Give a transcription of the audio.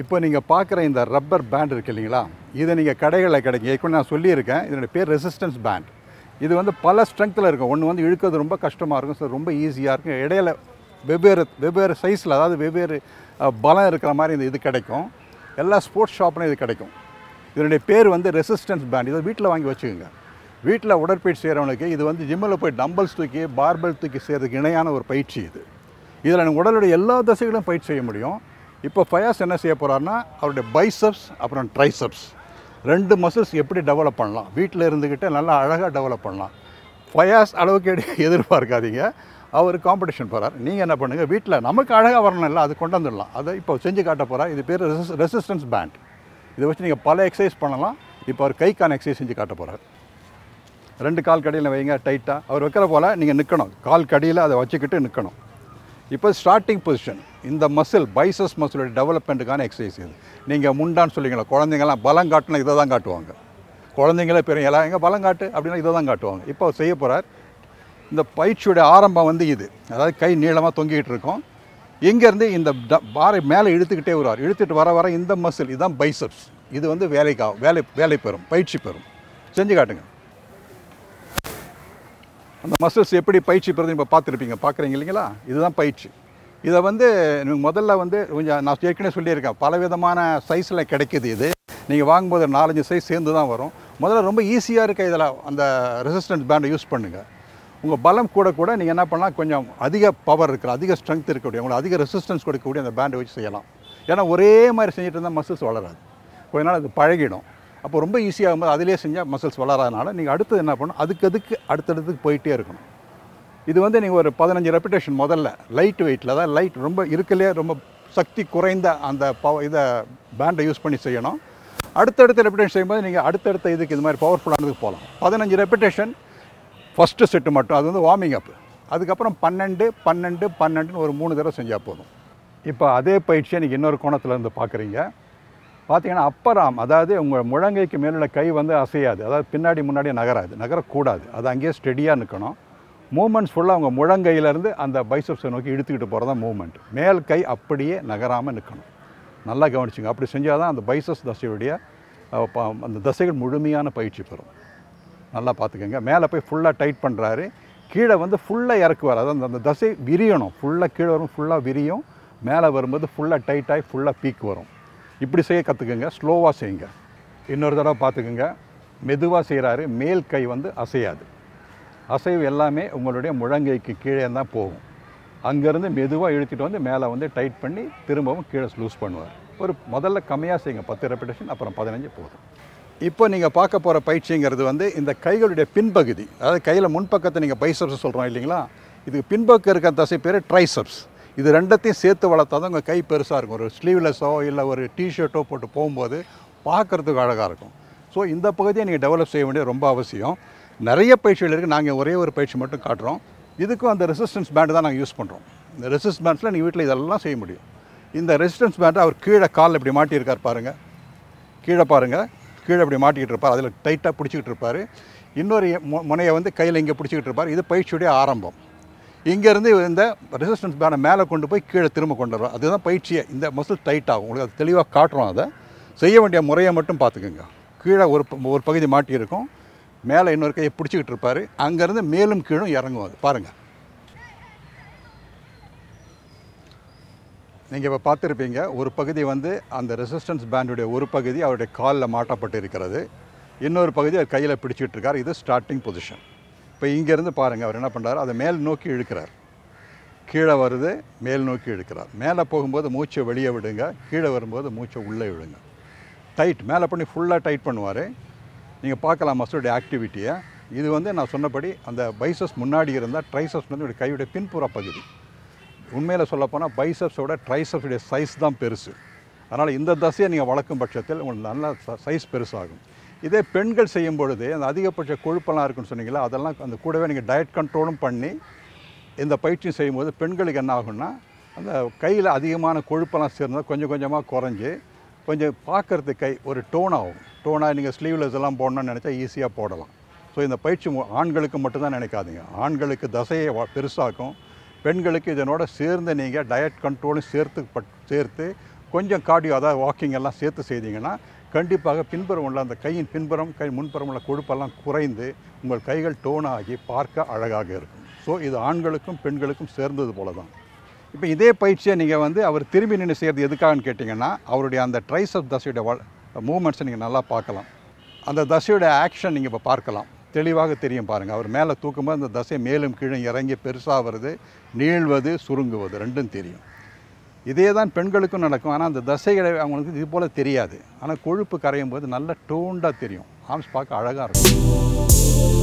இப்போ நீங்கள் பார்க்குற இந்த ரப்பர் பேண்ட் இருக்குது இல்லைங்களா இதை நீங்கள் கடைகளில் கிடைக்கும் இப்போ நான் சொல்லியிருக்கேன் இதனுடைய பேர் ரெசிஸ்டன்ஸ் பேண்ட் இது வந்து பல ஸ்ட்ரென்த்தில் இருக்கும் ஒன்று வந்து இழுக்கிறது ரொம்ப கஷ்டமாக இருக்கும் சார் ரொம்ப ஈஸியாக இருக்கும் இடையில வெவ்வேறு வெவ்வேறு சைஸில் அதாவது வெவ்வேறு பலம் இருக்கிற மாதிரி இந்த இது கிடைக்கும் எல்லா ஸ்போர்ட்ஸ் ஷாப்லையும் இது கிடைக்கும் இதனுடைய பேர் வந்து ரெசிஸ்டன்ஸ் பேண்ட் இதை வீட்டில் வாங்கி வச்சுக்கோங்க வீட்டில் உடற்பயிற்சி செய்கிறவனுக்கு இது வந்து ஜிம்மில் போய் டம்பல்ஸ் தூக்கி பார்பல் தூக்கி செய்கிறதுக்கு இணையான ஒரு பயிற்சி இது இதில் உடலுடைய எல்லா தசைகளும் பயிற்சி செய்ய முடியும் இப்போ ஃபயாஸ் என்ன செய்ய போகிறாருன்னா அவருடைய பைசப்ஸ் அப்புறம் ட்ரைசப்ஸ் ரெண்டு மசில்ஸ் எப்படி டெவலப் பண்ணலாம் வீட்டில் இருந்துக்கிட்டே நல்லா அழகாக டெவலப் பண்ணலாம் ஃபயாஸ் அளவுக்கு எதிர்பார்க்காதீங்க அவர் காம்படிஷன் போகிறார் நீங்கள் என்ன பண்ணுங்கள் வீட்டில் நமக்கு அழகாக வரணும் இல்லை அது கொண்டு வந்துடலாம் அதை இப்போ செஞ்சு காட்ட போகிறார் இது பேர் ரெசிஸ் ரெசிஸ்டன்ஸ் பேண்ட் இதை வச்சு நீங்கள் பல எக்ஸசைஸ் பண்ணலாம் இப்போ அவர் கைக்கான எக்ஸசைஸ் செஞ்சு காட்ட போகிறார் ரெண்டு கால் கடையில் வைங்க டைட்டாக அவர் வைக்கிற போல் நீங்கள் நிற்கணும் கால் கடியில் அதை வச்சுக்கிட்டு நிற்கணும் இப்போ ஸ்டார்டிங் பொசிஷன் இந்த மசில் பைசஸ் மசிலுடைய டெவலப்மெண்ட்டுக்கான எக்ஸசைஸ் இது நீங்கள் முண்டான்னு சொல்லிங்களா குழந்தைங்களாம் பலம் காட்டினா இதை தான் காட்டுவாங்க குழந்தைங்களே பெரிய எல்லாம் எங்கே பலம் காட்டு அப்படின்னா இதை தான் காட்டுவாங்க இப்போ செய்ய போகிறார் இந்த பயிற்சியுடைய ஆரம்பம் வந்து இது அதாவது கை நீளமாக தொங்கிக்கிட்டு இருக்கோம் இங்கேருந்து இந்த பாறை மேலே இழுத்துக்கிட்டே வருவார் இழுத்துட்டு வர வர இந்த மசில் இதுதான் பைசப்ஸ் இது வந்து வேலைக்காக வேலை வேலை பெறும் பயிற்சி பெறும் செஞ்சு காட்டுங்க அந்த மசில்ஸ் எப்படி பயிற்சி பெறுது இப்போ பார்த்துருப்பீங்க பார்க்குறீங்க இல்லைங்களா இதுதான் பயிற்சி இதை வந்து முதல்ல வந்து கொஞ்சம் நான் ஏற்கனவே சொல்லியிருக்கேன் பலவிதமான சைஸில் கிடைக்குது இது நீங்கள் வாங்கும்போது நாலஞ்சு சைஸ் சேர்ந்து தான் வரும் முதல்ல ரொம்ப ஈஸியாக இருக்க இதில் அந்த ரெசிஸ்டன்ஸ் பேண்டை யூஸ் பண்ணுங்கள் உங்கள் பலம் கூட கூட நீங்கள் என்ன பண்ணலாம் கொஞ்சம் அதிக பவர் இருக்கிற அதிக ஸ்ட்ரென்த் இருக்கக்கூடிய உங்களுக்கு அதிக ரெசிஸ்டன்ஸ் கொடுக்கக்கூடிய அந்த பேண்டை வச்சு செய்யலாம் ஏன்னா ஒரே மாதிரி செஞ்சுட்டு இருந்தால் மசில்ஸ் வளராது கொஞ்ச நாள் அது பழகிடும் அப்போ ரொம்ப ஈஸியாகும் போது அதிலே செஞ்சால் மசில்ஸ் வளராதனால நீங்கள் அடுத்தது என்ன பண்ணணும் அதுக்கு அதுக்கு அடுத்தடுத்துக்கு போயிட்டே இருக்கணும் இது வந்து நீங்கள் ஒரு பதினஞ்சு ரெப்புடேஷன் முதல்ல லைட் வெயிட்டில் தான் லைட் ரொம்ப இருக்கலையே ரொம்ப சக்தி குறைந்த அந்த பவ இதை பேண்டை யூஸ் பண்ணி செய்யணும் அடுத்தடுத்த ரெப்புடேஷன் செய்யும்போது நீங்கள் அடுத்தடுத்த இதுக்கு இது மாதிரி பவர்ஃபுல்லானதுக்கு போகலாம் பதினஞ்சு ரெப்புடேஷன் ஃபஸ்ட்டு செட்டு மட்டும் அது வந்து வார்மிங் அப் அதுக்கப்புறம் பன்னெண்டு பன்னெண்டு பன்னெண்டுன்னு ஒரு மூணு தடவை செஞ்சால் போதும் இப்போ அதே பயிற்சியை நீங்கள் இன்னொரு கோணத்தில் இருந்து பார்க்குறீங்க பார்த்தீங்கன்னா அப்பராம் அதாவது உங்கள் முழங்கைக்கு மேலுள்ள கை வந்து அசையாது அதாவது பின்னாடி முன்னாடி நகராது நகரக்கூடாது அது அங்கேயே ஸ்டெடியாக நிற்கணும் மூமெண்ட்ஸ் ஃபுல்லாக அவங்க முழங்கையிலேருந்து அந்த பைசப்ஸை நோக்கி இழுத்துக்கிட்டு போகிறது தான் மூமெண்ட் மேல் கை அப்படியே நகராமல் நிற்கணும் நல்லா கவனிச்சுங்க அப்படி செஞ்சால் தான் அந்த பைசஸ் தசையுடைய அந்த தசைகள் முழுமையான பயிற்சி பெறும் நல்லா பார்த்துக்கோங்க மேலே போய் ஃபுல்லாக டைட் பண்ணுறாரு கீழே வந்து ஃபுல்லாக இறக்குவார் அதாவது அந்த தசை விரியணும் ஃபுல்லாக கீழே வரும் ஃபுல்லாக விரியும் மேலே வரும்போது ஃபுல்லாக டைட்டாகி ஃபுல்லாக பீக் வரும் இப்படி செய்ய கற்றுக்குங்க ஸ்லோவாக செய்யுங்க இன்னொரு தடவை பார்த்துக்குங்க மெதுவாக செய்கிறாரு மேல் கை வந்து அசையாது அசைவு எல்லாமே உங்களுடைய முழங்கைக்கு கீழே தான் போகும் அங்கேருந்து மெதுவாக இழுத்துட்டு வந்து மேலே வந்து டைட் பண்ணி திரும்பவும் கீழே லூஸ் பண்ணுவார் ஒரு முதல்ல கம்மியாக செய்யுங்க பத்து ரெப்பிடேஷன் அப்புறம் பதினஞ்சு போதும் இப்போ நீங்கள் பார்க்க போகிற பயிற்சிங்கிறது வந்து இந்த கைகளுடைய பின்பகுதி அதாவது கையில் முன்பக்கத்தை நீங்கள் பைசப்ஸ் சொல்கிறோம் இல்லைங்களா இதுக்கு பின்பக்கம் இருக்கிற தசை பேர் ட்ரைசப்ஸ் இது ரெண்டத்தையும் சேர்த்து வளர்த்தா தான் உங்கள் கை பெருசாக இருக்கும் ஒரு ஸ்லீவ்லெஸ்ஸோ இல்லை ஒரு டிஷர்ட்டோ போட்டு போகும்போது பார்க்குறதுக்கு அழகாக இருக்கும் ஸோ இந்த பகுதியை நீங்கள் டெவலப் செய்ய வேண்டியது ரொம்ப அவசியம் நிறைய பயிற்சிகள் இருக்குது நாங்கள் ஒரே ஒரு பயிற்சி மட்டும் காட்டுறோம் இதுக்கும் அந்த ரெசிஸ்டன்ஸ் பேண்டு தான் நாங்கள் யூஸ் பண்ணுறோம் இந்த ரெசிஸ்டன்ஸ் பேண்ட்ஸில் நீங்கள் வீட்டில் இதெல்லாம் செய்ய முடியும் இந்த ரெசிஸ்டன்ஸ் பேண்டை அவர் கீழே காலில் இப்படி மாட்டியிருக்கார் பாருங்கள் கீழே பாருங்கள் கீழே இப்படி மாட்டிக்கிட்டு இருப்பார் அதில் டைட்டாக பிடிச்சிக்கிட்டு இருப்பார் இன்னொரு முனையை வந்து கையில் இங்கே பிடிச்சிக்கிட்டு இருப்பார் இது பயிற்சியுடைய ஆரம்பம் இங்கேருந்து இந்த ரெசிஸ்டன்ஸ் பேண்டை மேலே கொண்டு போய் கீழே திரும்ப கொண்டு வரும் அதுதான் பயிற்சியை இந்த மசில் டைட் ஆகும் உங்களுக்கு அது தெளிவாக காட்டுறோம் அதை செய்ய வேண்டிய முறையை மட்டும் பார்த்துக்குங்க கீழே ஒரு ஒரு பகுதி மாட்டியிருக்கும் மேலே இன்னொரு கையை பிடிச்சிக்கிட்டு இருப்பார் அங்கேருந்து மேலும் கீழும் இறங்கும் அது பாருங்கள் நீங்கள் இப்போ பார்த்துருப்பீங்க ஒரு பகுதி வந்து அந்த ரெசிஸ்டன்ஸ் பேண்டுடைய ஒரு பகுதி அவருடைய காலில் மாட்டப்பட்டு இருக்கிறது இன்னொரு பகுதி அவர் கையில் பிடிச்சிக்கிட்டு இருக்கார் இது ஸ்டார்டிங் பொசிஷன் இப்போ இங்கேருந்து பாருங்கள் அவர் என்ன பண்ணுறாரு அதை மேல் நோக்கி இழுக்கிறார் கீழே வருது மேல் நோக்கி இழுக்கிறார் மேலே போகும்போது மூச்சை வெளியே விடுங்க கீழே வரும்போது மூச்சை உள்ளே விடுங்க டைட் மேலே பண்ணி ஃபுல்லாக டைட் பண்ணுவார் நீங்கள் பார்க்கலாம் மஸ்டோடைய ஆக்டிவிட்டியை இது வந்து நான் சொன்னபடி அந்த பைசஸ் முன்னாடி இருந்தால் ட்ரைசப்ஸ் வந்து கையுடைய பின்புற பகுதி உண்மையில் சொல்லப்போனால் பைசப்ஸோட ட்ரைசப்ஸுடைய சைஸ் தான் பெருசு அதனால் இந்த தசையை நீங்கள் வளர்க்கும் பட்சத்தில் உங்களுக்கு நல்ல சைஸ் பெருசாகும் இதே பெண்கள் செய்யும் பொழுது அந்த அதிகபட்ச கொழுப்பெல்லாம் இருக்குன்னு சொன்னீங்களா அதெல்லாம் அந்த கூடவே நீங்கள் டயட் கண்ட்ரோலும் பண்ணி இந்த பயிற்சியும் செய்யும்போது பெண்களுக்கு என்ன ஆகும்னா அந்த கையில் அதிகமான கொழுப்பெல்லாம் சேர்ந்தால் கொஞ்சம் கொஞ்சமாக குறைஞ்சி கொஞ்சம் பார்க்குறது கை ஒரு டோன் ஆகும் டோனாக நீங்கள் ஸ்லீவ்லெஸ் எல்லாம் போடணும்னு நினச்சா ஈஸியாக போடலாம் ஸோ இந்த பயிற்சி ஆண்களுக்கு மட்டும்தான் நினைக்காதீங்க ஆண்களுக்கு தசையை பெருசாக்கும் பெண்களுக்கு இதனோட சேர்ந்து நீங்கள் டயட் கண்ட்ரோலும் சேர்த்து பட் சேர்த்து கொஞ்சம் கார்டியோ அதாவது வாக்கிங் எல்லாம் சேர்த்து செய்தீங்கன்னா கண்டிப்பாக பின்புறம் உள்ள அந்த கையின் பின்புறம் கை முன்புறம் உள்ள கொழுப்பெல்லாம் குறைந்து உங்கள் கைகள் டோனாகி பார்க்க அழகாக இருக்கும் ஸோ இது ஆண்களுக்கும் பெண்களுக்கும் சேர்ந்தது போல தான் இப்போ இதே பயிற்சியை நீங்கள் வந்து அவர் திரும்பி நின்று செய்கிறது எதுக்காகனு கேட்டிங்கன்னா அவருடைய அந்த ஆஃப் தசையோட வ மூமெண்ட்ஸை நீங்கள் நல்லா பார்க்கலாம் அந்த தசையோட ஆக்ஷன் நீங்கள் இப்போ பார்க்கலாம் தெளிவாக தெரியும் பாருங்கள் அவர் மேலே தூக்கும்போது அந்த தசை மேலும் கீழும் இறங்கி பெருசாகிறது நீழ்வது சுருங்குவது ரெண்டும் தெரியும் இதே தான் பெண்களுக்கும் நடக்கும் ஆனால் அந்த தசைகளை அவங்களுக்கு இது போல் தெரியாது ஆனால் கொழுப்பு கரையும் போது நல்ல டோண்டாக தெரியும் ஆம்ஸ் பார்க்க அழகாக இருக்கும்